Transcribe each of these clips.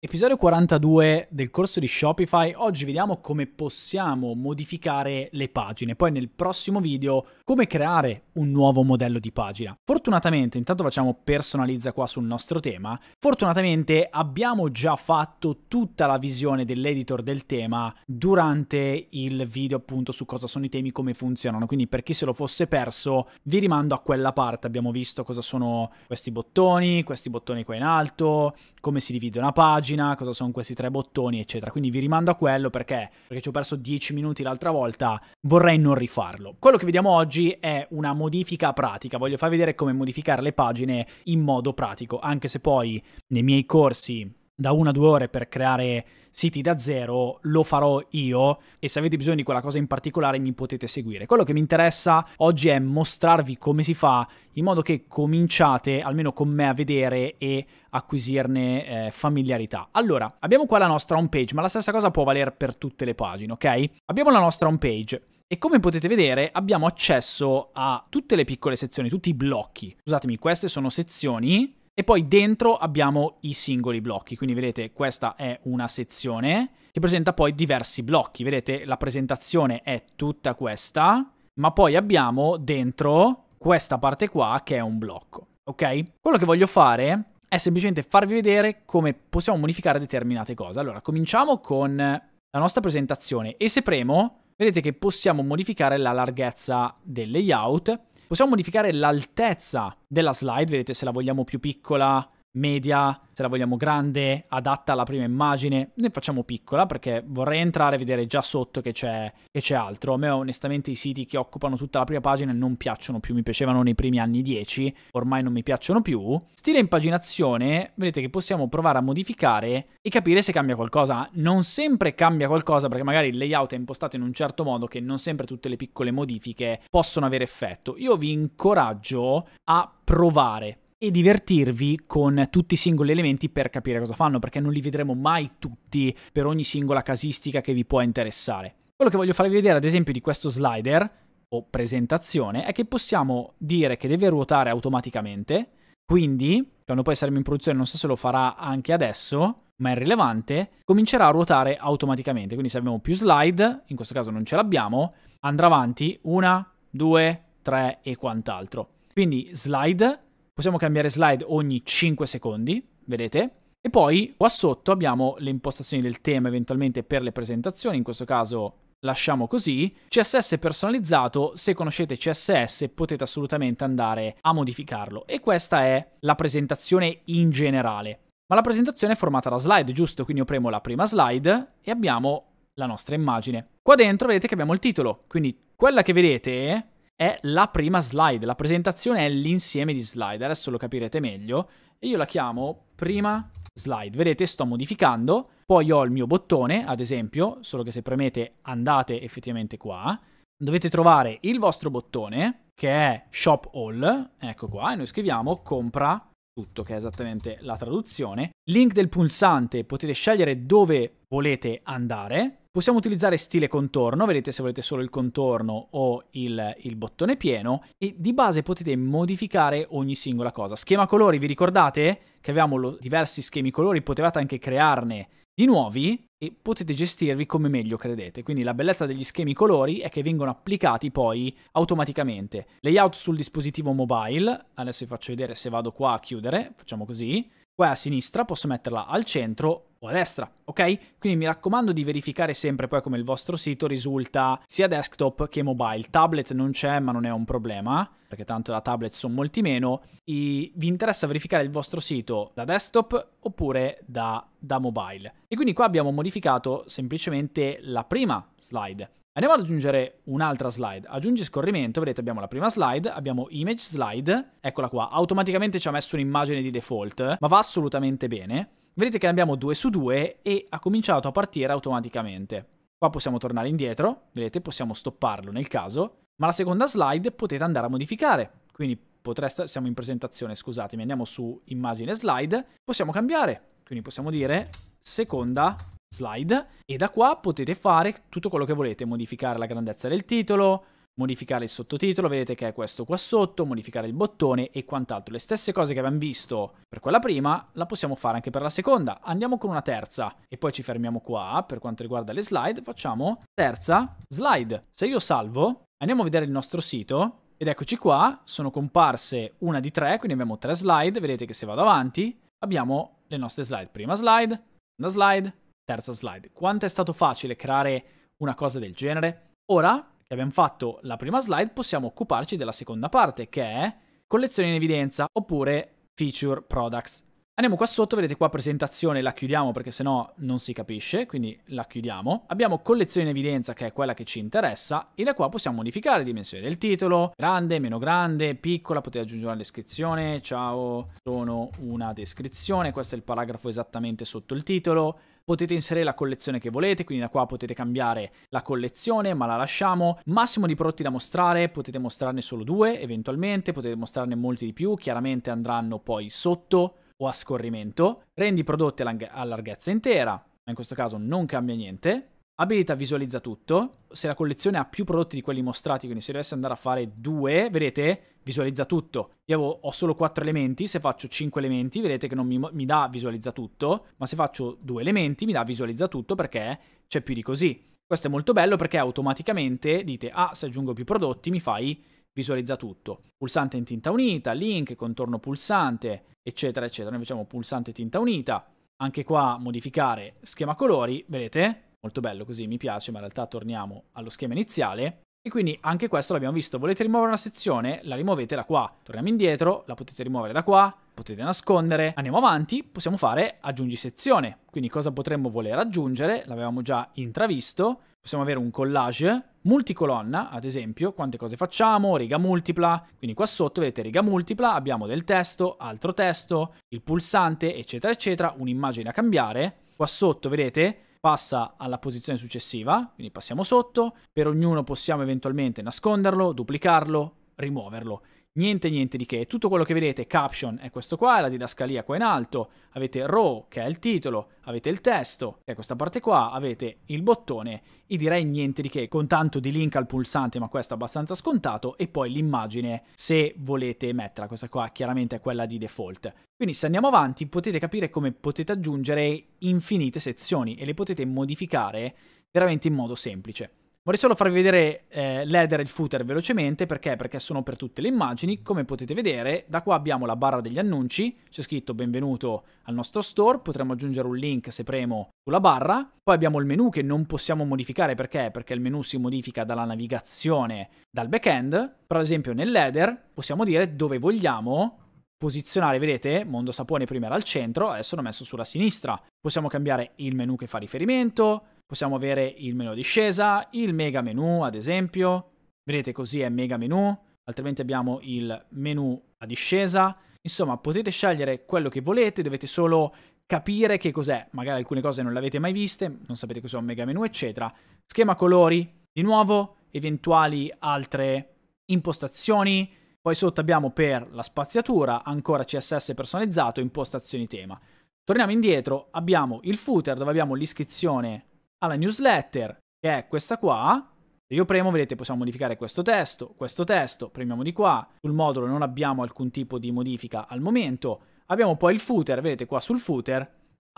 Episodio 42 del corso di Shopify, oggi vediamo come possiamo modificare le pagine, poi nel prossimo video come creare un nuovo modello di pagina. Fortunatamente, intanto facciamo personalizza qua sul nostro tema, fortunatamente abbiamo già fatto tutta la visione dell'editor del tema durante il video appunto su cosa sono i temi, come funzionano, quindi per chi se lo fosse perso vi rimando a quella parte, abbiamo visto cosa sono questi bottoni, questi bottoni qua in alto, come si divide una pagina, pagina, cosa sono questi tre bottoni, eccetera. Quindi vi rimando a quello perché, perché ci ho perso 10 minuti l'altra volta, vorrei non rifarlo. Quello che vediamo oggi è una modifica pratica, voglio far vedere come modificare le pagine in modo pratico, anche se poi nei miei corsi da una a due ore per creare siti da zero, lo farò io e se avete bisogno di quella cosa in particolare mi potete seguire. Quello che mi interessa oggi è mostrarvi come si fa in modo che cominciate almeno con me a vedere e acquisirne eh, familiarità. Allora, abbiamo qua la nostra home page, ma la stessa cosa può valere per tutte le pagine, ok? Abbiamo la nostra home page. E come potete vedere abbiamo accesso a tutte le piccole sezioni, tutti i blocchi. Scusatemi, queste sono sezioni e poi dentro abbiamo i singoli blocchi, quindi vedete questa è una sezione che presenta poi diversi blocchi, vedete la presentazione è tutta questa, ma poi abbiamo dentro questa parte qua che è un blocco, ok? Quello che voglio fare è semplicemente farvi vedere come possiamo modificare determinate cose. Allora, cominciamo con la nostra presentazione e se premo, vedete che possiamo modificare la larghezza del layout Possiamo modificare l'altezza della slide, vedete se la vogliamo più piccola media, se la vogliamo grande, adatta alla prima immagine, ne facciamo piccola perché vorrei entrare e vedere già sotto che c'è, altro. A me onestamente i siti che occupano tutta la prima pagina non piacciono più, mi piacevano nei primi anni 10, ormai non mi piacciono più. Stile impaginazione, vedete che possiamo provare a modificare e capire se cambia qualcosa. Non sempre cambia qualcosa perché magari il layout è impostato in un certo modo che non sempre tutte le piccole modifiche possono avere effetto. Io vi incoraggio a provare e divertirvi con tutti i singoli elementi per capire cosa fanno, perché non li vedremo mai tutti per ogni singola casistica che vi può interessare. Quello che voglio farvi vedere ad esempio di questo slider o presentazione è che possiamo dire che deve ruotare automaticamente, quindi quando poi saremo in produzione, non so se lo farà anche adesso, ma è rilevante, comincerà a ruotare automaticamente. Quindi se abbiamo più slide, in questo caso non ce l'abbiamo, andrà avanti una, due, tre e quant'altro. Quindi slide Possiamo cambiare slide ogni 5 secondi, vedete? E poi qua sotto abbiamo le impostazioni del tema eventualmente per le presentazioni, in questo caso lasciamo così. CSS personalizzato, se conoscete CSS potete assolutamente andare a modificarlo. E questa è la presentazione in generale. Ma la presentazione è formata da slide, giusto? Quindi io premo la prima slide e abbiamo la nostra immagine. Qua dentro vedete che abbiamo il titolo, quindi quella che vedete è la prima slide, la presentazione è l'insieme di slide, adesso lo capirete meglio, e io la chiamo prima slide. Vedete, sto modificando, poi ho il mio bottone, ad esempio, solo che se premete andate effettivamente qua, dovete trovare il vostro bottone, che è shop all, ecco qua, e noi scriviamo compra tutto, che è esattamente la traduzione. Link del pulsante, potete scegliere dove volete andare. Possiamo utilizzare stile contorno, vedete se volete solo il contorno o il, il, bottone pieno e di base potete modificare ogni singola cosa. Schema colori, vi ricordate che avevamo lo, diversi schemi colori, potevate anche crearne di nuovi e potete gestirvi come meglio credete. Quindi la bellezza degli schemi colori è che vengono applicati poi automaticamente. Layout sul dispositivo mobile, adesso vi faccio vedere se vado qua a chiudere, facciamo così. Qua a sinistra posso metterla al centro o a destra, ok? Quindi mi raccomando di verificare sempre poi come il vostro sito risulta sia desktop che mobile. Tablet non c'è, ma non è un problema, perché tanto da tablet sono molti meno. I... vi interessa verificare il vostro sito da desktop oppure da, da mobile. E quindi qua abbiamo modificato semplicemente la prima slide. Andiamo ad aggiungere un'altra slide. Aggiungi scorrimento, vedete abbiamo la prima slide, abbiamo image slide, eccola qua, automaticamente ci ha messo un'immagine di default, ma va assolutamente bene. Vedete che ne abbiamo 2 su 2 e ha cominciato a partire automaticamente. Qua possiamo tornare indietro, vedete, possiamo stopparlo nel caso, ma la seconda slide potete andare a modificare. Quindi potreste, siamo in presentazione, scusatemi, andiamo su immagine slide, possiamo cambiare. Quindi possiamo dire seconda slide e da qua potete fare tutto quello che volete, modificare la grandezza del titolo, modificare il sottotitolo, vedete che è questo qua sotto, modificare il bottone e quant'altro. Le stesse cose che abbiamo visto per quella prima, la possiamo fare anche per la seconda. Andiamo con una terza e poi ci fermiamo qua per quanto riguarda le slide, facciamo terza slide. Se io salvo, andiamo a vedere il nostro sito ed eccoci qua, sono comparse una di tre, quindi abbiamo tre slide, vedete che se vado avanti abbiamo le nostre slide. Prima slide, seconda slide, terza slide. Quanto è stato facile creare una cosa del genere? Ora che abbiamo fatto la prima slide, possiamo occuparci della seconda parte, che è collezione in evidenza, oppure feature products. Andiamo qua sotto, vedete qua presentazione, la chiudiamo perché sennò non si capisce, quindi la chiudiamo. Abbiamo collezione in evidenza che è quella che ci interessa e da qua possiamo modificare le dimensioni del titolo, grande, meno grande, piccola, potete aggiungere una descrizione, ciao, sono una descrizione, questo è il paragrafo esattamente sotto il titolo, potete inserire la collezione che volete, quindi da qua potete cambiare la collezione, ma la lasciamo. Massimo di prodotti da mostrare, potete mostrarne solo due eventualmente, potete mostrarne molti di più, chiaramente andranno poi sotto o a scorrimento. Rendi i prodotti a larghezza intera, ma in questo caso non cambia niente. Abilità visualizza tutto. Se la collezione ha più prodotti di quelli mostrati, quindi se dovessi andare a fare due, vedete, visualizza tutto. Io ho solo quattro elementi, se faccio cinque elementi, vedete che non mi, mi dà visualizza tutto, ma se faccio due elementi mi dà visualizza tutto perché c'è più di così. Questo è molto bello perché automaticamente dite, ah, se aggiungo più prodotti mi fai visualizza tutto. Pulsante in tinta unita, link, contorno pulsante, eccetera, eccetera. Noi facciamo pulsante tinta unita. Anche qua modificare schema colori, vedete? Molto bello così, mi piace, ma in realtà torniamo allo schema iniziale. E quindi anche questo l'abbiamo visto. Volete rimuovere una sezione? La rimuovete da qua. Torniamo indietro, la potete rimuovere da qua, potete nascondere. Andiamo avanti, possiamo fare aggiungi sezione. Quindi cosa potremmo voler aggiungere? L'avevamo già intravisto. Possiamo avere un collage multicolonna, ad esempio, quante cose facciamo, riga multipla. Quindi qua sotto vedete riga multipla, abbiamo del testo, altro testo, il pulsante, eccetera, eccetera, un'immagine da cambiare. Qua sotto vedete passa alla posizione successiva, quindi passiamo sotto, per ognuno possiamo eventualmente nasconderlo, duplicarlo, rimuoverlo niente niente di che. Tutto quello che vedete, caption è questo qua, la didascalia qua in alto, avete row che è il titolo, avete il testo, che è questa parte qua, avete il bottone e direi niente di che, con tanto di link al pulsante, ma questo è abbastanza scontato, e poi l'immagine se volete metterla, questa qua chiaramente è quella di default. Quindi se andiamo avanti potete capire come potete aggiungere infinite sezioni e le potete modificare veramente in modo semplice. Vorrei solo farvi vedere eh, l'header e il footer velocemente, perché? Perché sono per tutte le immagini, come potete vedere, da qua abbiamo la barra degli annunci, c'è scritto benvenuto al nostro store, potremmo aggiungere un link se premo sulla barra, poi abbiamo il menu che non possiamo modificare, perché? Perché il menu si modifica dalla navigazione, dal backend. end per esempio nell'header possiamo dire dove vogliamo posizionare, vedete, Mondo Sapone prima era al centro, adesso l'ho messo sulla sinistra. Possiamo cambiare il menu che fa riferimento, Possiamo avere il menu a discesa, il mega menu ad esempio, vedete così è mega menu, altrimenti abbiamo il menu a discesa, insomma potete scegliere quello che volete, dovete solo capire che cos'è, magari alcune cose non le avete mai viste, non sapete cos'è un mega menu eccetera. Schema colori, di nuovo, eventuali altre impostazioni, poi sotto abbiamo per la spaziatura, ancora CSS personalizzato, impostazioni tema. Torniamo indietro, abbiamo il footer dove abbiamo l'iscrizione alla newsletter, che è questa qua. Se io premo, vedete, possiamo modificare questo testo, questo testo, premiamo di qua. Sul modulo non abbiamo alcun tipo di modifica al momento. Abbiamo poi il footer, vedete qua sul footer,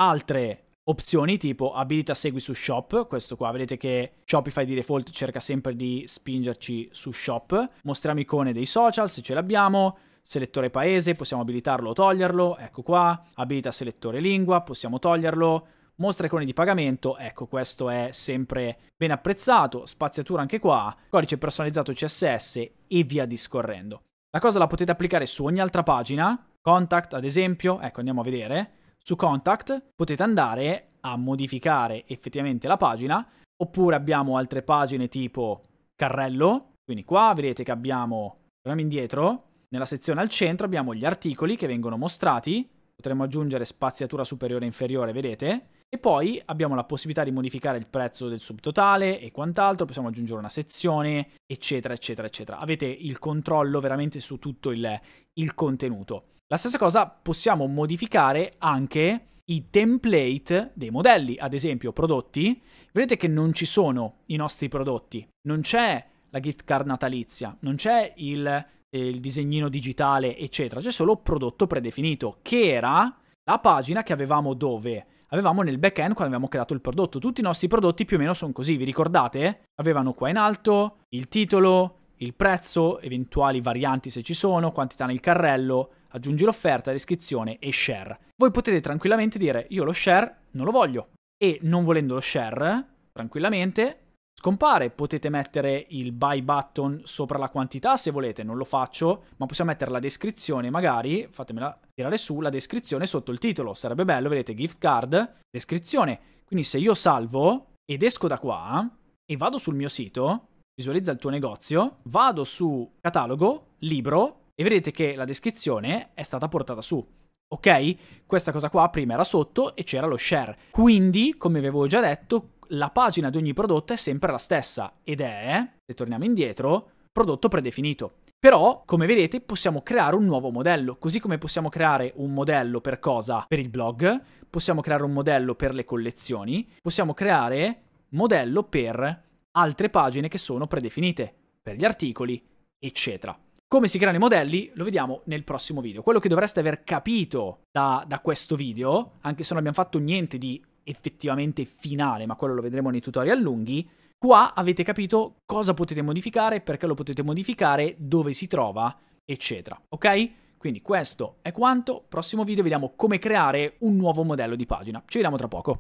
altre opzioni tipo abilita segui su shop, questo qua, vedete che Shopify di default cerca sempre di spingerci su shop, mostriamo icone dei social se ce l'abbiamo, selettore paese, possiamo abilitarlo o toglierlo, ecco qua, abilita selettore lingua, possiamo toglierlo, mostra icone di pagamento, ecco questo è sempre ben apprezzato, spaziatura anche qua, codice personalizzato CSS e via discorrendo. La cosa la potete applicare su ogni altra pagina, contact ad esempio, ecco andiamo a vedere, su contact potete andare a modificare effettivamente la pagina, oppure abbiamo altre pagine tipo carrello, quindi qua vedete che abbiamo, torniamo indietro, nella sezione al centro abbiamo gli articoli che vengono mostrati, potremmo aggiungere spaziatura superiore e inferiore, vedete? E poi abbiamo la possibilità di modificare il prezzo del subtotale e quant'altro, possiamo aggiungere una sezione, eccetera, eccetera, eccetera. Avete il controllo veramente su tutto il, il contenuto. La stessa cosa possiamo modificare anche i template dei modelli, ad esempio prodotti. Vedete che non ci sono i nostri prodotti, non c'è la gift card natalizia, non c'è il, eh, il disegnino digitale, eccetera, c'è solo prodotto predefinito, che era la pagina che avevamo dove avevamo nel back-end quando abbiamo creato il prodotto. Tutti i nostri prodotti più o meno sono così, vi ricordate? Avevano qua in alto il titolo, il prezzo, eventuali varianti se ci sono, quantità nel carrello, aggiungi l'offerta, descrizione e share. Voi potete tranquillamente dire io lo share non lo voglio e non volendo lo share, tranquillamente scompare. Potete mettere il buy button sopra la quantità se volete, non lo faccio, ma possiamo mettere la descrizione magari, fatemela tirare su, la descrizione sotto il titolo. Sarebbe bello, vedete, gift card, descrizione. Quindi se io salvo ed esco da qua e vado sul mio sito, visualizza il tuo negozio, vado su catalogo, libro e vedete che la descrizione è stata portata su. Ok? Questa cosa qua prima era sotto e c'era lo share. Quindi, come vi avevo già detto, la pagina di ogni prodotto è sempre la stessa ed è, se torniamo indietro, prodotto predefinito. Però, come vedete, possiamo creare un nuovo modello, così come possiamo creare un modello per cosa? Per il blog, possiamo creare un modello per le collezioni, possiamo creare modello per altre pagine che sono predefinite, per gli articoli, eccetera. Come si creano i modelli lo vediamo nel prossimo video. Quello che dovreste aver capito da, da questo video, anche se non abbiamo fatto niente di effettivamente finale, ma quello lo vedremo nei tutorial lunghi, qua avete capito cosa potete modificare, perché lo potete modificare, dove si trova, eccetera, ok? Quindi questo è quanto, prossimo video vediamo come creare un nuovo modello di pagina. Ci vediamo tra poco.